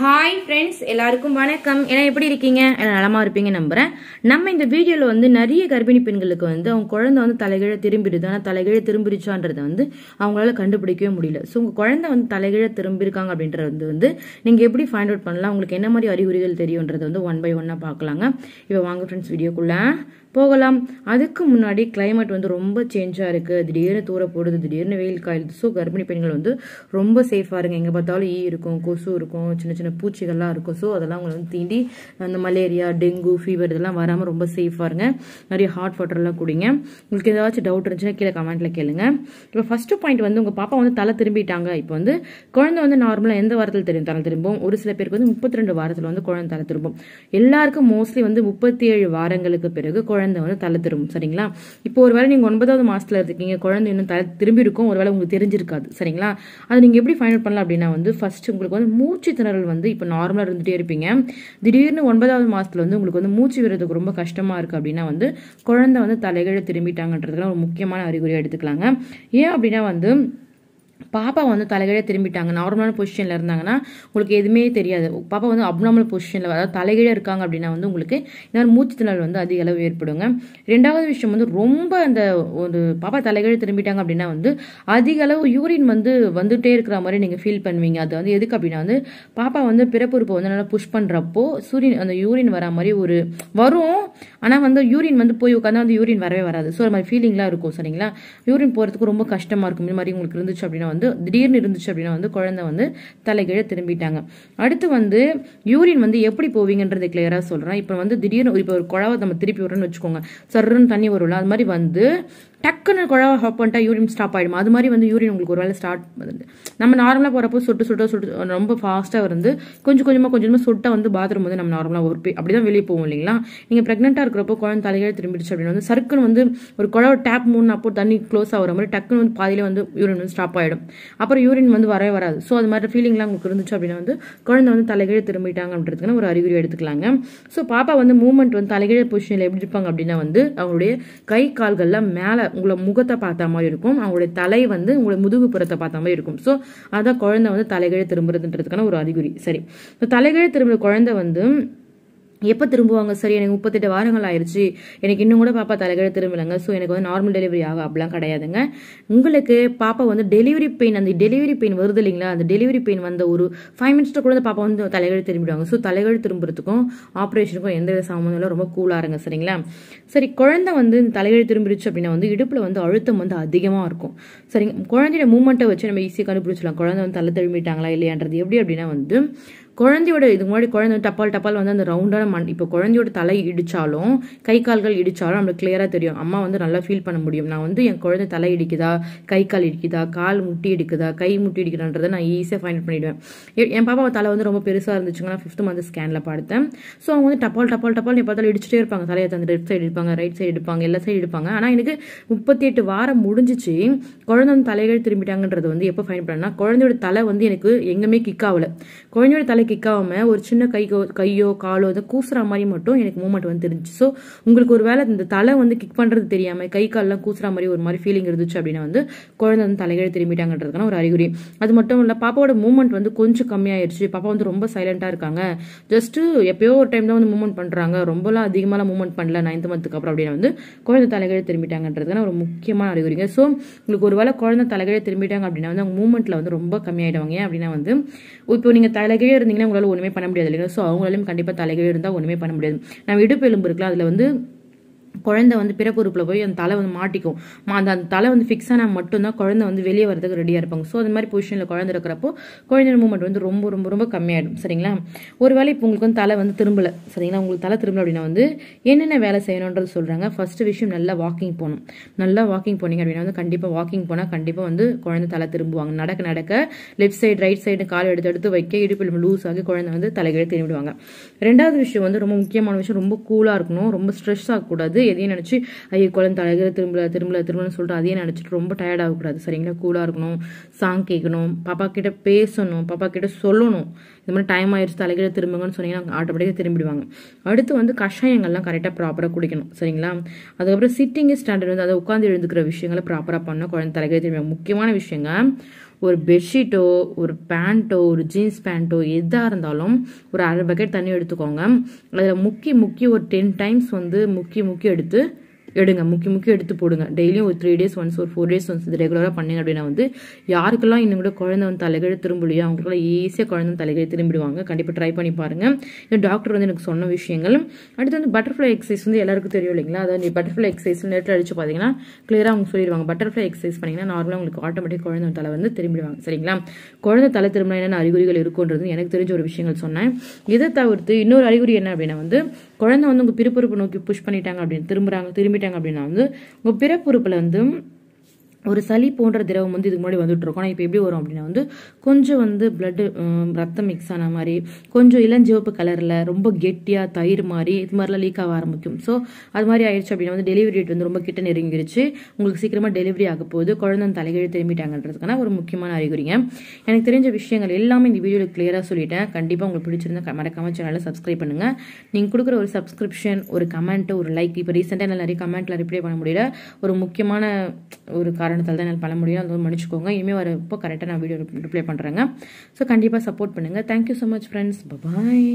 hi friends எல்லாருக்கும் வணக்கம் ஏன்னா எப்படி இருக்கீங்க நலமாக இருப்பீங்க நம்புகிறேன் நம்ம இந்த வீடியோவில் வந்து நிறைய கர்ப்பிணி பெண்களுக்கு வந்து அவங்க குழந்தை வந்து தலைகீழ திரும்பிடுது ஆனால் தலைகீழ திரும்பிடுச்சான்றதை வந்து அவங்களால கண்டுபிடிக்கவே முடியல ஸோ உங்கள் குழந்தை வந்து தலைகீழ திரும்பியிருக்காங்க அப்படின்றது வந்து நீங்கள் எப்படி ஃபைண்ட் அவுட் பண்ணலாம் உங்களுக்கு என்ன மாதிரி அறிகுறிகள் தெரியுன்றதை வந்து ஒன் பை ஒன்னாக பார்க்கலாங்க இப்போ வாங்க ஃப்ரெண்ட்ஸ் வீடியோக்குள்ளே போகலாம் அதுக்கு முன்னாடி கிளைமேட் வந்து ரொம்ப சேஞ்சாக இருக்குது திடீர்னு தூர போடுது திடீர்னு வெயில் காயிடுது ஸோ கர்ப்பிணி பெண்கள் வந்து ரொம்ப சேஃபாக இருங்க எங்கே பார்த்தாலும் ஈ இருக்கும் கொசு இருக்கும் சின்ன சின்ன சின்ன பூச்சிகள்லாம் இருக்கும் ஸோ அதெல்லாம் உங்களை வந்து தீண்டி அந்த மலேரியா டெங்கு ஃபீவர் இதெல்லாம் வராமல் ரொம்ப சேஃபாக இருங்க நிறைய ஹாட் வாட்டர்லாம் குடிங்க உங்களுக்கு ஏதாச்சும் டவுட் இருந்துச்சுன்னா கீழே கமெண்ட்டில் கேளுங்க இப்போ ஃபஸ்ட்டு பாயிண்ட் வந்து உங்கள் பாப்பா வந்து தலை திரும்பிட்டாங்க இப்போ வந்து குழந்தை வந்து நார்மலாக எந்த வாரத்தில் தெரியும் தலை திரும்பும் ஒரு சில பேருக்கு வந்து முப்பத்தி ரெண்டு வாரத்தில் வந்து குழந்தை தலை திரும்பும் எல்லாருக்கும் மோஸ்ட்லி வந்து முப்பத்தி ஏழு வாரங்களுக்கு பிறகு குழந்தை வந்து தலை திரும்பும் சரிங்களா இப்போ ஒரு வேளை நீங்கள் ஒன்பதாவது மாதத்தில் இருக்கீங்க குழந்தை இன்னும் தலை திரும்பி இருக்கும் ஒரு வேளை உங்களுக்கு தெரிஞ்சிருக்காது சரிங்களா அதை நீங்கள் எப்படி ஃபைன் அவுட் பண்ணலாம் அப்படின்னா வந்து ஃபஸ்ட்டு உங்களுக்கு வந்து மூச்சு திணறல் வந்து வந்து இப்போ நார்மலாக இருந்துகிட்டே இருப்பீங்க திடீர்னு ஒன்பதாவது மாதத்தில் வந்து உங்களுக்கு வந்து மூச்சு விடுறதுக்கு ரொம்ப கஷ்டமாக இருக்குது அப்படின்னா வந்து குழந்தை வந்து தலைகீழ திரும்பிட்டாங்கன்றதுக்கெல்லாம் ஒரு முக்கியமான அறிகுறியாக எடுத்துக்கலாங்க ஏன் அப்படின்னா வந்து பாப்பா வந்து தலைகீழே திரும்பிட்டாங்க நார்மலான பொசிஷனில் இருந்தாங்கன்னா உங்களுக்கு எதுவுமே தெரியாது பாப்பா வந்து அப்நார்மல் பொசிஷனில் அதாவது தலைகீழே இருக்காங்க அப்படின்னா வந்து உங்களுக்கு இந்த மூச்சு திணல் வந்து அதிக அளவு ஏற்படுங்க ரெண்டாவது விஷயம் வந்து ரொம்ப அந்த ஒரு பாப்பா தலைகீழே திரும்பிட்டாங்க அப்படின்னா வந்து அதிக அளவு யூரின் வந்து வந்துகிட்டே இருக்கிற மாதிரி நீங்கள் ஃபீல் பண்ணுவீங்க அது வந்து எதுக்கு அப்படின்னா வந்து பாப்பா வந்து பிறப்புறுப்பை வந்து நல்லா புஷ் பண்ணுறப்போ சூரியன் அந்த யூரின் வரா மாதிரி ஒரு வரும் ஆனால் வந்து யூரின் வந்து போய் உட்காந்து வந்து யூரின் வரவே வராது ஸோ அது மாதிரி ஃபீலிங்லாம் இருக்கும் சரிங்களா யூரின் போகிறதுக்கு ரொம்ப கஷ்டமாக இருக்கும் இந்த மாதிரி உங்களுக்கு இருந்துச்சு அப்படின்னா வந்து வந்து திடீர்னு இருந்துச்சு அப்படின்னா வந்து குழந்தை வந்து தலைகீழே திரும்பிட்டாங்க அடுத்து வந்து யூரின் வந்து எப்படி போவீங்கன்றது கிளியராக சொல்கிறேன் இப்போ வந்து திடீர்னு இப்போ ஒரு குழவை நம்ம திருப்பி விடுறோன்னு வச்சுக்கோங்க சர்றன்னு தண்ணி வரும்ல அது மாதிரி வந்து டக்குன்னு குழா ஹாப் பண்ணிட்டா யூரின் ஸ்டாப் ஆகிடும் அது மாதிரி வந்து யூரின் உங்களுக்கு ஒரு வேலை ஸ்டார்ட் வந்து நம்ம நார்மலாக போகிறப்போ சுட்டு சுட்டு சுட்டு ரொம்ப ஃபாஸ்ட்டாக இருந்து கொஞ்சம் கொஞ்சமாக கொஞ்சமாக சுட்டாக வந்து பாத்ரூம் வந்து நம்ம நார்மலாக ஒரு அப்படி தான் வெளியே போவோம் இல்லைங்களா நீங்கள் ப்ரெக்னெண்ட்டாக இருக்கிறப்போ குழந்தை தலையாக திரும்பிடுச்சு அப்படின்னு வந்து சர்க்குன்னு வந்து ஒரு குழவ டேப் மூணு அப்போ தண்ணி க்ளோஸ் ஆகிற மாதிரி டக்குன்னு வந்து பாதியில் வந்து யூரின் வந்து ஸ்டாப் ஆகிடும் அப்புறம் யூரின் வந்து வரவே வராது ஸோ அது மாதிரி ஃபீலிங்லாம் உங்களுக்கு இருந்துச்சு அப்படின்னா வந்து குழந்தை வந்து தலைகீழே திரும்பிட்டாங்க அப்படின்றதுக்குன்னு ஒரு அறிகுறி எடுத்துக்கலாங்க ஸோ பாப்பா வந்து மூமெண்ட் வந்து தலைகீழே பொசிஷனில் எப்படி இருப்பாங்க அப்படின்னா வந்து அவங்களுடைய கை கால்கள்லாம் மேலே உங்களை முகத்தை பார்த்த மாதிரி இருக்கும் அவங்களுடைய தலை வந்து உங்களை முதுகு புறத்தை பார்த்த மாதிரி இருக்கும் ஸோ அதான் குழந்தை வந்து தலைகீழே திரும்புறதுன்றதுக்கான ஒரு அறிகுறி சரி தலைகீழே திரும்புற குழந்தை வந்து எப்போ திரும்புவாங்க சரி எனக்கு முப்பத்தெட்டு வாரங்கள் ஆயிடுச்சு எனக்கு இன்னும் கூட பாப்பா தலைகளை திரும்பலைங்க ஸோ எனக்கு வந்து நார்மல் டெலிவரி ஆகும் அப்படிலாம் கிடையாதுங்க உங்களுக்கு பாப்பா வந்து டெலிவரி பெயின் அந்த டெலிவரி பெயின் வருது இல்லைங்களா அந்த டெலிவரி பெயின் வந்த ஒரு ஃபைவ் மினிட்ஸில் கூட பாப்பா வந்து தலைகள் திரும்பிடுவாங்க ஸோ தலைகள் திரும்புறதுக்கும் ஆப்ரேஷனுக்கும் எந்த சம்மந்தம் இல்லை ரொம்ப கூலாக இருங்க சரிங்களா சரி குழந்தை வந்து தலைகள் திரும்பிடுச்சு அப்படின்னா வந்து இடுப்பில் வந்து அழுத்தம் வந்து அதிகமாக இருக்கும் சரிங்க குழந்தையோட மூமெண்ட்டை வச்சு நம்ம ஈஸியாக கண்டுபிடிச்சலாம் குழந்தை வந்து தலை திரும்பிட்டாங்களா இல்லையான்றது எப்படி அப்படின்னா வந்து குழந்தையோட இது முன்னாடி குழந்தை டப்பால் டப்பால் வந்து அந்த ரவுண்டான மண் இப்போ குழந்தையோட தலை இடித்தாலும் கை கால்கள் இடித்தாலும் நம்மளுக்கு கிளியராக தெரியும் அம்மா வந்து நல்லா ஃபீல் பண்ண முடியும் நான் வந்து என் குழந்தை தலை இடிக்குதா கை கால் இடிக்குதா கால் முட்டி இடிக்குதா கை முட்டி இடிக்கிறான்றதை நான் ஈஸியாக ஃபைண்ட் பண்ணிடுவேன் என் பாப்பா தலை வந்து ரொம்ப பெருசாக இருந்துச்சுங்கன்னா ஃபிஃப்த் மந்த் ஸ்கேனில் பார்த்தேன் ஸோ அவங்க வந்து டப்பால் டப்பால் டப்பால் எப்போ பார்த்தாலும் இடிச்சிட்டே இருப்பாங்க தலையை தந்து லெஃப்ட் சைடு எடுப்பாங்க ரைட் சைடு எடுப்பாங்க எல்லா சைடு எடுப்பாங்க ஆனால் எனக்கு முப்பத்தி எட்டு வாரம் முடிஞ்சிச்சு குழந்தை தலைகள் திரும்பிட்டாங்கன்றது வந்து எப்போ ஃபைன் பண்ணேன்னா குழந்தையோட தலை வந்து எனக்கு எங்கேயுமே கிக் ஆகலை குழந்தையோட தலை கிக்காகாமல் ஒரு சின்ன கைக்கோ கையோ காலோ இதை கூசுற மாதிரி மட்டும் எனக்கு மூமெண்ட் வந்து தெரிஞ்சு ஸோ உங்களுக்கு ஒரு வேலை இந்த தலை வந்து கிக் பண்ணுறது தெரியாமல் கை கால்லாம் கூசுற மாதிரி ஒரு மாதிரி ஃபீலிங் இருந்துச்சு அப்படின்னா வந்து குழந்தை வந்து தலைகீழ திரும்பிட்டாங்கன்றதுக்கான ஒரு அறிகுறி அது மட்டும் இல்லை பாப்பாவோட மூமெண்ட் வந்து கொஞ்சம் கம்மியாயிருச்சு பாப்பா வந்து ரொம்ப சைலண்டாக இருக்காங்க ஜஸ்ட்டு எப்பயோ ஒரு டைம் தான் வந்து மூவ்மெண்ட் பண்ணுறாங்க ரொம்பலாம் அதிகமாகலாம் மூமெண்ட் பண்ணல நைன்த் மந்த்துக்கு அப்புறம் அப்படின்னா வந்து குழந்தை தலைகீழ திரும்பிட்டாங்கன்றதுக்கான ஒரு முக்கியமான அறிகுறிங்க ஸோ உங்களுக்கு ஒரு வேளை குழந்தை தலைகீழ திரும்பிட்டாங்க அப்படின்னா வந்து அவங்க மூவ்மெண்ட்டில் வந்து ரொம்ப கம்மியாயிடுவாங்க அப்படின்னா வந்து இப்போ நீங்கள் தலைகளே இருந்தீங்க நீங்களே உங்களால் ஒன்றுமே பண்ண முடியாது இல்லைங்களா ஸோ அவங்களாலையும் கண்டிப்பாக தலைகள் இருந்தால் ஒன்றுமே பண்ண முடியாது நம்ம இடுப்பு எலும்பு இருக்கலாம் அதில் வந்து குழந்தை வந்து பிறப்பு போய் அந்த தலை வந்து மாட்டிக்கும் அந்த அந்த தலை வந்து ஃபிக்ஸ் ஆனால் மட்டும்தான் குழந்தை வந்து வெளியே வரதுக்கு ரெடியாக இருப்பாங்க ஸோ அந்த மாதிரி பொசிஷனில் குழந்தை இருக்கிறப்போ குழந்தை மூவ்மெண்ட் வந்து ரொம்ப ரொம்ப ரொம்ப கம்மியாயிடும் சரிங்களா ஒரு வேலை இப்போ உங்களுக்கு வந்து தலை வந்து திரும்பலை சரிங்களா உங்களுக்கு தலை திரும்பல அப்படின்னா வந்து என்னென்ன வேலை செய்யணுன்றது சொல்கிறாங்க ஃபஸ்ட்டு விஷயம் நல்லா வாக்கிங் போகணும் நல்லா வாக்கிங் போனீங்க அப்படின்னா வந்து கண்டிப்பாக வாக்கிங் போனால் கண்டிப்பாக வந்து குழந்தை தலை திரும்புவாங்க நடக்க நடக்க லெஃப்ட் சைடு ரைட் சைடு கால் எடுத்து எடுத்து வைக்க இடுப்பில் லூஸ் ஆகி குழந்தை வந்து தலைகளை திரும்பிடுவாங்க ரெண்டாவது விஷயம் வந்து ரொம்ப முக்கியமான விஷயம் ரொம்ப கூலாக இருக்கணும் ரொம்ப ஸ்ட்ரெஸ் ஆகக்கூடாது எதையும் நினச்சி ஐயோ குழந்தை தலைகிற திரும்பல திரும்பல திரும்பலன்னு சொல்லிட்டு அதையும் நினச்சிட்டு ரொம்ப டயர்ட் ஆகக்கூடாது சரிங்களா கூலாக இருக்கணும் சாங் கேட்கணும் பாப்பா கிட்ட பேசணும் பாப்பா கிட்ட சொல்லணும் இந்த மாதிரி டைம் ஆயிடுச்சு தலைகிற திரும்புங்கன்னு சொன்னீங்கன்னா ஆட்டோமேட்டிக்காக திரும்பிடுவாங்க அடுத்து வந்து கஷாயங்கள்லாம் கரெக்டாக ப்ராப்பராக குடிக்கணும் சரிங்களா அதுக்கப்புறம் சிட்டிங் ஸ்டாண்டர்ட் வந்து அதை உட்காந்து எழுந்துக்கிற விஷயங்களை ப்ராப்பராக பண்ணணும் குழந்தை தலைகிற திரும்ப முக்கியமான விஷயங்க ஒரு பெட்ஷீட்டோ ஒரு பேண்ட்டோ ஒரு ஜீன்ஸ் பேண்ட்டோ எதாக இருந்தாலும் ஒரு அரை பக்கெட் தண்ணி எடுத்துக்கோங்க அதில் முக்கி முக்கி ஒரு டென் டைம்ஸ் வந்து முக்கி முக்கி எடுத்து எடுங்க முக்கிய முக்கிய எடுத்து போடுங்க டெய்லியும் ஒரு த்ரீ டேஸ் ஒன்ஸ் ஒரு ஃபோர் டேஸ் ஒன்ஸ் இது ரெகுலராக பண்ணிங்க அப்படின்னா வந்து யாருக்கெல்லாம் இன்னும் கூட குழந்தை வந்து தலைகீழ் திரும்பலையோ அவங்களுக்குலாம் ஈஸியாக குழந்தை தலைகீழ் திரும்பிடுவாங்க கண்டிப்பாக ட்ரை பண்ணி பாருங்கள் இந்த டாக்டர் வந்து எனக்கு சொன்ன விஷயங்கள் அடுத்து வந்து பட்டர்ஃப்ளை எக்ஸசைஸ் வந்து எல்லாருக்கும் தெரியும் இல்லைங்களா அதாவது பட்டர்ஃப்ளை எக்ஸசைஸ் நேரத்தில் அடிச்சு பார்த்தீங்கன்னா கிளியராக அவங்க சொல்லிடுவாங்க பட்டர்ஃப்ளை எக்ஸசைஸ் பண்ணிங்கன்னா நார்மலாக உங்களுக்கு ஆட்டோமேட்டிக் குழந்தை தலை வந்து திரும்பிடுவாங்க சரிங்களா குழந்தை தலை திரும்பினா என்னென்ன அறிகுறிகள் இருக்குன்றது எனக்கு தெரிஞ்ச ஒரு விஷயங்கள் சொன்னேன் இதை தவிர்த்து இன்னொரு அறிகுறி என்ன அப்படின்னா வந்து குழந்தை வந்து உங்கள் பிறப்புறுப்பு நோக்கி புஷ் பண்ணிட்டாங்க அப்படின்னு திரும்புகிறாங்க திரும்பிட்டாங்க அப்படின்னா வந்து உங்கள் பிறப்புறுப்பில் வந்து ஒரு சளி போன்ற திரவம் வந்து இதுக்கு முன்னாடி வந்துட்டு இருக்கோம் இப்போ எப்படி வரும் அப்படின்னா வந்து கொஞ்சம் வந்து பிளட்டு ரத்தம் மிக்ஸ் ஆன மாதிரி கொஞ்சம் இளஞ்சிவப்பு கலரில் ரொம்ப கெட்டியாக தயிர் மாதிரி இது மாதிரிலாம் லீக் ஆக ஆரம்பிக்கும் ஸோ அது மாதிரி ஆயிடுச்சு அப்படின்னா வந்து டெலிவரி டேட் வந்து ரொம்ப கிட்ட நெருங்கிருச்சு உங்களுக்கு சீக்கிரமாக டெலிவரி ஆக போகுது குழந்தை தலைகீழ் திரும்பிட்டாங்கன்றதுக்கான ஒரு முக்கியமான அறிகுறிங்க எனக்கு தெரிஞ்ச விஷயங்கள் எல்லாமே இந்த வீடியோவில் கிளியராக சொல்லிட்டேன் கண்டிப்பாக உங்களுக்கு பிடிச்சிருந்தா மறக்காமல் சேனலில் சப்ஸ்கிரைப் பண்ணுங்கள் நீங்கள் கொடுக்குற ஒரு சப்ஸ்கிரிப்ஷன் ஒரு கமெண்ட்டு ஒரு லைக் இப்போ ரீசெண்டாக என்னால் நிறைய கமெண்ட்டில் ரிப்ளை பண்ண முடியல ஒரு முக்கியமான ஒரு காரணம் காரணத்தால் தான் என்னால் பண்ண முடியும் அது மன்னிச்சுக்கோங்க இனிமேல் வரப்போ கரெக்டாக நான் வீடியோ ரிப்ளை பண்ணுறேங்க ஸோ கண்டிப்பாக சப்போர்ட் பண்ணுங்கள் தேங்க்யூ ஸோ மச் ஃப்ரெண்ட்ஸ் பாய்